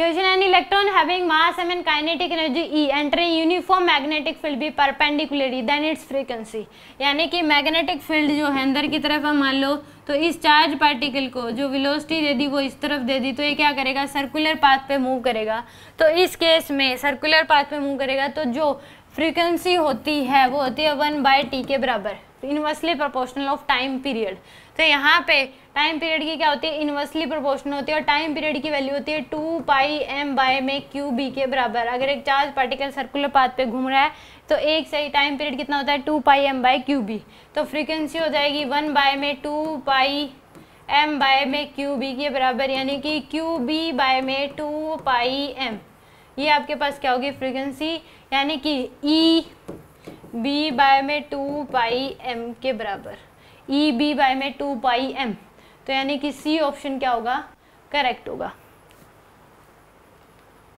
question an electron having mass m and kinetic energy E entering uniform magnetic field भी perpendicularly then it's frequency यानी कि magnetic field जो है अंदर की तरफ मान लो तो इस चार्ज पार्टिकल को जो विलोसिटी दे दी वो इस तरफ दे दी तो ये क्या करेगा सर्कुलर पाथ पे मूव करेगा तो इस केस में सर्कुलर पाथ पे मूव करेगा तो जो फ्रीक्वेंसी होती है वो होती है वन बाई टी के बराबर inversely proportional of time period तो यहाँ पे टाइम पीरियड की क्या होती है इनवर्सली प्रोपोर्शनल होती है और टाइम पीरियड की वैल्यू होती है टू पाई एम बाय में क्यू बी के बराबर अगर एक चार्ज पार्टिकल सर्कुलर पाथ पे घूम रहा है तो एक सही टाइम पीरियड कितना होता है two pi m by q B तो फ्रीक्वेंसी हो जाएगी वन बाय में टू पाई एम बाय में क्यू बी के बराबर यानी कि क्यू बी बाय में टू पाई एम ये आपके पास क्या होगी फ्रीक्वेंसी यानी कि ई बी बाय में टू पाई एम के बराबर ई बी बाय में टू पाई एम तो यानी कि सी ऑप्शन क्या होगा करेक्ट होगा